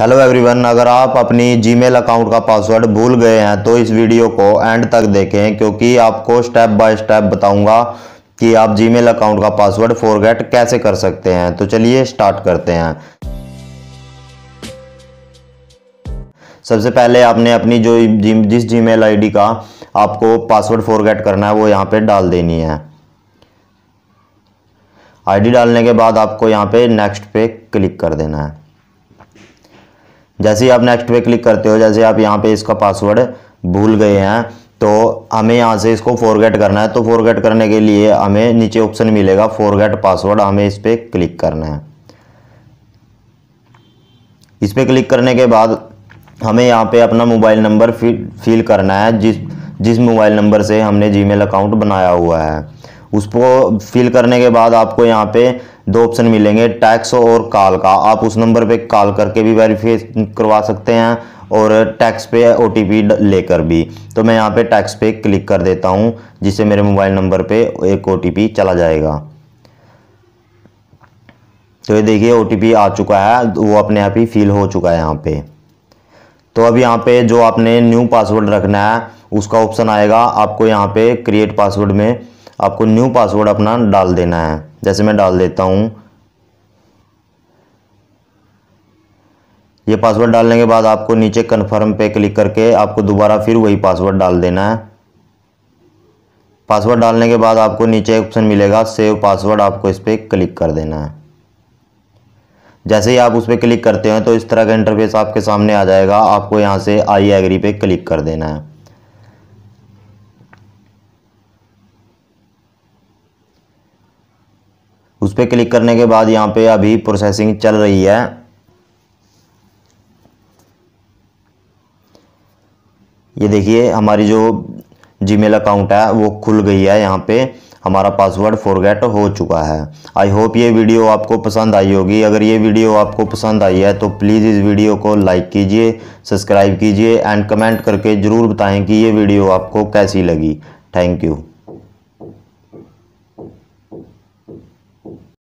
hello everyone अगर आप अपनी जीमेल अकाउंट का पासवर्ड भूल गए हैं तो इस वीडियो को एंड तक देखें क्योंकि आपको स्टेप बाय स्टेप बताऊंगा कि आप जीमेल अकाउंट का पासवर्ड फॉरगेट कैसे कर सकते हैं तो चलिए स्टार्ट करते हैं सबसे पहले आपने अपनी जो जी, जिस जीमेल आईडी का आपको पासवर्ड फॉरगेट करना है वो यहाँ पर डाल देनी है आईडी डालने के बाद आपको यहाँ पे नेक्स्ट पे क्लिक कर देना है जैसे ही आप नेक्स्ट पे क्लिक करते हो जैसे आप यहाँ पे इसका पासवर्ड भूल गए हैं तो हमें यहाँ से इसको फॉरगेट करना है तो फॉरगेट करने के लिए हमें नीचे ऑप्शन मिलेगा फॉरगेट पासवर्ड हमें इस पर क्लिक करना है इस पर क्लिक करने के बाद हमें यहाँ पे अपना मोबाइल नंबर फिल करना है जिस जिस मोबाइल नंबर से हमने जीमेल अकाउंट बनाया हुआ है उसको फिल करने के बाद आपको यहाँ पे दो ऑप्शन मिलेंगे टैक्स और कॉल का आप उस नंबर पे कॉल करके भी वेरीफाई करवा सकते हैं और टैक्स पे ओ लेकर भी तो मैं यहाँ पे टैक्स पे क्लिक कर देता हूँ जिससे मेरे मोबाइल नंबर पे एक ओ चला जाएगा तो ये देखिए ओ आ चुका है वो अपने आप ही फिल हो चुका है यहाँ पे तो अब यहाँ पे जो आपने न्यू पासवर्ड रखना है उसका ऑप्शन आएगा आपको यहाँ पे क्रिएट पासवर्ड में आपको न्यू पासवर्ड अपना डाल देना है जैसे मैं डाल देता हूँ ये पासवर्ड डालने के बाद आपको नीचे कन्फर्म पे क्लिक करके आपको दोबारा फिर वही पासवर्ड डाल देना है पासवर्ड डालने के बाद आपको नीचे ऑप्शन मिलेगा सेव पासवर्ड आपको इस पर क्लिक कर देना है जैसे ही आप उस पर क्लिक करते हैं तो इस तरह का इंटरफेस आपके सामने आ जाएगा आपको यहाँ से आई एग्री पे क्लिक कर देना है पर क्लिक करने के बाद यहाँ पे अभी प्रोसेसिंग चल रही है ये देखिए हमारी जो जीमेल अकाउंट है वो खुल गई है यहाँ पे हमारा पासवर्ड फॉरगेट हो चुका है आई होप ये वीडियो आपको पसंद आई होगी अगर ये वीडियो आपको पसंद आई है तो प्लीज़ इस वीडियो को लाइक कीजिए सब्सक्राइब कीजिए एंड कमेंट करके ज़रूर बताएं कि ये वीडियो आपको कैसी लगी थैंक यू